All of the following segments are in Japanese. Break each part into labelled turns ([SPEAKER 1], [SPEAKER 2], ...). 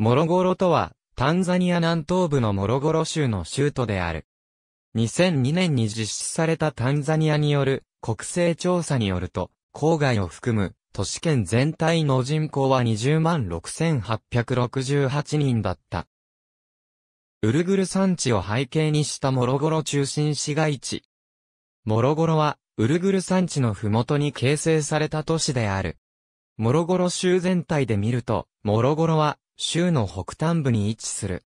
[SPEAKER 1] モロゴロとは、タンザニア南東部のモロゴロ州の州都である。2002年に実施されたタンザニアによる国勢調査によると、郊外を含む都市圏全体の人口は20万6868人だった。ウルグル山地を背景にしたモロゴロ中心市街地。モロゴロは、ウルグル山地の麓に形成された都市である。モロゴロ州全体で見ると、モロゴロは州の北端部に位置する。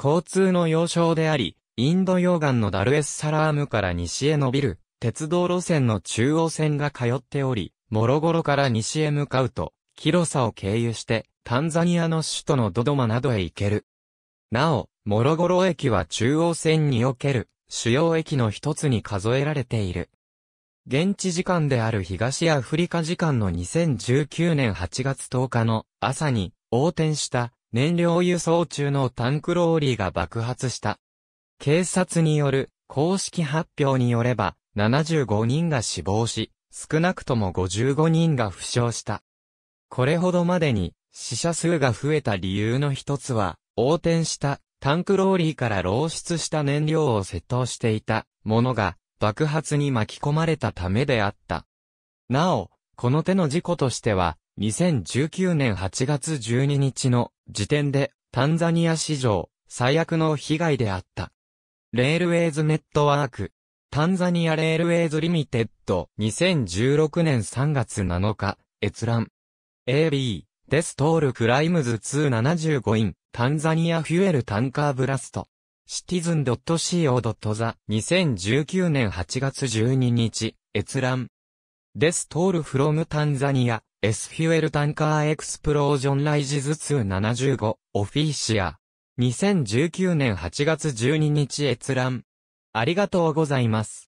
[SPEAKER 1] 交通の要衝であり、インド洋岸のダルエスサラームから西へ伸びる、鉄道路線の中央線が通っており、モロゴロから西へ向かうと、広さを経由して、タンザニアの首都のドドマなどへ行ける。なお、モロゴロ駅は中央線における、主要駅の一つに数えられている。現地時間である東アフリカ時間の2019年8月10日の朝に横転した燃料輸送中のタンクローリーが爆発した。警察による公式発表によれば75人が死亡し、少なくとも55人が負傷した。これほどまでに死者数が増えた理由の一つは、横転したタンクローリーから漏出した燃料を窃盗していたものが爆発に巻き込まれたためであった。なお、この手の事故としては2019年8月12日の時点でタンザニア史上最悪の被害であった。レールウェイズネットワークタンザニアレールウェイズリミテッド2016年3月7日閲覧 AB デストールクライムズ275インタンザニアフュエルタンカーブラストシティズン .co. ザ2019年8月12日閲覧デストールフロムタンザニアエスフュエルタンカーエクスプロージョンライジズ275オフィシア。2019年8月12日閲覧。ありがとうございます。